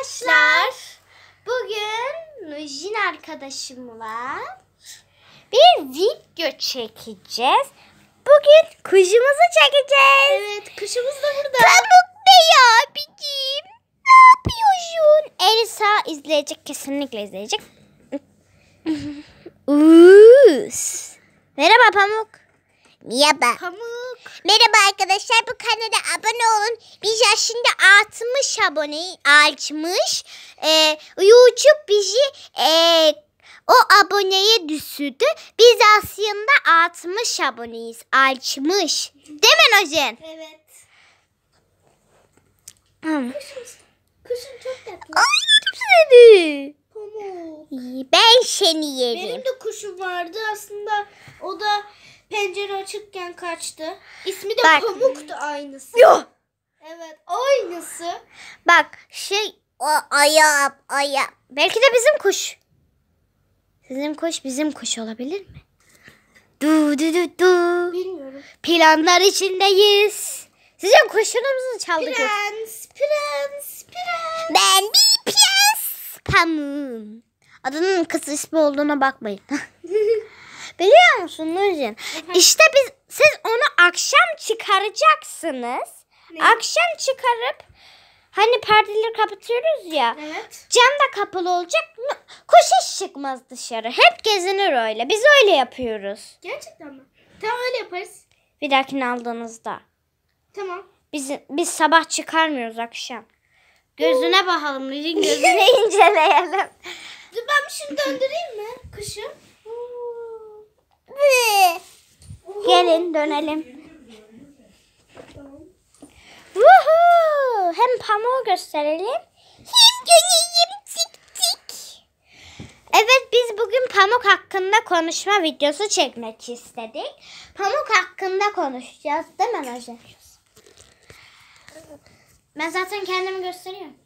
arkadaşlar. Bugün Nujin arkadaşımla bir video çekeceğiz. Bugün kuşumuzu çekeceğiz. Evet kuşumuz da burada. Pamuk Bey abicim ne yapıyorsun? Elsa izleyecek kesinlikle izleyecek. Uus. Merhaba Pamuk. Merhaba. Pamuk. Merhaba arkadaşlar bu kanala abone olun. biz şimdi 60 aboneyi açmış. Ee, YouTube bizi e, o aboneye düşürdü. Biz aslında 60 aboneyiz. Açmış. Değil mi Nojen? Evet. Hmm. Kuşum, kuşum çok tatlı. Ay seni. Pamuk. Ben seni yerim. Benim de kuşum vardı aslında. O da Pencere açıkken kaçtı. İsmi de Bak. Pamuk'tu aynısı. Yo. Evet aynısı. Bak şey o ayap ayap. Belki de bizim kuş. Sizin kuş bizim kuş olabilir mi? Du du du du. Bilmiyorum. Planlar içindeyiz. Sizin kuşlarımızı çaldık. Prens, prens, prens. Ben bir prens Pamuk. Adının kız ismi olduğuna bakmayın. Biliyor musun Nurcan? İşte biz siz onu akşam çıkaracaksınız. Ne? Akşam çıkarıp hani perdeleri kapatıyoruz ya. Evet. Cam da kapalı olacak. Kuş hiç çıkmaz dışarı. Hep gezinir öyle. Biz öyle yapıyoruz. Gerçekten mi? Tamam öyle yaparız. Bir dahakini aldığınızda. Tamam. Biz, biz sabah çıkarmıyoruz akşam. Gözüne bakalım. Nurcan gözüne inceleyelim. Dur ben şunu döndüreyim Gelin dönelim. Woohoo! Hem pamuğu gösterelim. Hem dönelim tik tik. Evet biz bugün pamuk hakkında konuşma videosu çekmek istedik. Pamuk hakkında konuşacağız değil mi Naja? Ben zaten kendimi gösteriyorum.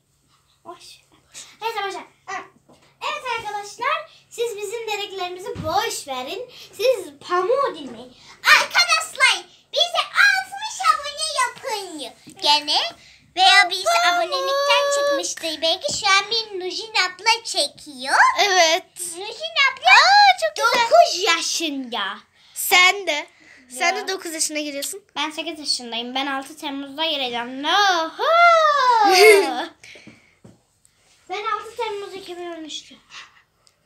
Boş. Neyse boşa. Evet arkadaşlar siz bizim dediklerimizi boş verin. Siz pamuğu dinleyin. gene. Veya biz abonelikten çıkmıştı. Belki şu an bir Nujin abla çekiyor. Evet. Nujin abla Aa, çok 9 yaşında. Sen de. Sen de 9 yaşına giriyorsun. Ben 8 yaşındayım. Ben 6 Temmuz'da gireceğim. No. ben 6 Temmuz 2013'tü.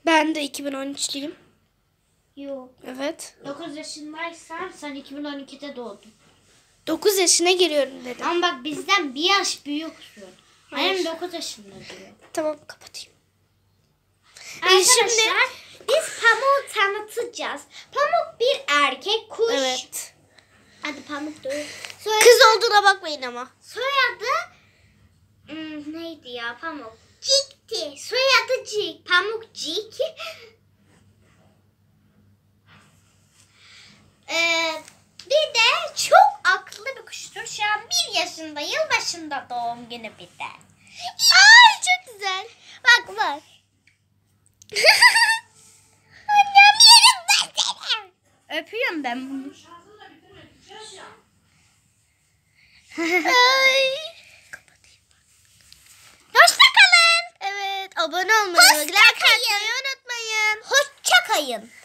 Ben de 2013'lüyüm. Yok. Evet. 9 yaşındaysan sen 2012'de doğdun. 9 yaşına giriyorum dedim. Ama bak bizden bir yaş büyüksün. Annem 9 yaşında diyor. Tamam kapatayım. Ee, Arkadaşlar Şimdi... biz Pamuk'u tanıtacağız. Pamuk bir erkek kuş. Evet. Hadi Pamuk dur. Soyadı, Kız olduğuna bakmayın ama. Soyadı hmm, neydi ya Pamuk? Cik başında, yıl başında doğum günü bir de. Ay çok güzel. Bak bak. Annem yerim ben seni. Öpüyorum ben bunu. Ay. Hoşça kalın. Evet abone olmayı, like atmayı unutmayın. Hoşça kalın.